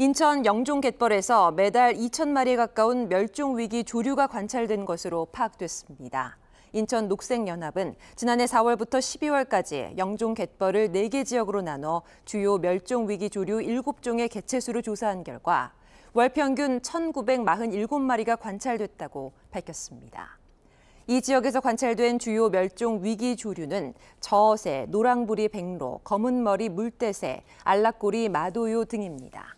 인천 영종 갯벌에서 매달 2천 마리 에 가까운 멸종 위기 조류가 관찰된 것으로 파악됐습니다. 인천 녹색연합은 지난해 4월부터 12월까지 영종 갯벌을 4개 지역으로 나눠 주요 멸종 위기 조류 7종의 개체수를 조사한 결과 월 평균 1,947마리가 관찰됐다고 밝혔습니다. 이 지역에서 관찰된 주요 멸종 위기 조류는 저어새, 노랑부리 백로, 검은머리 물대새, 알락고리 마도요 등입니다.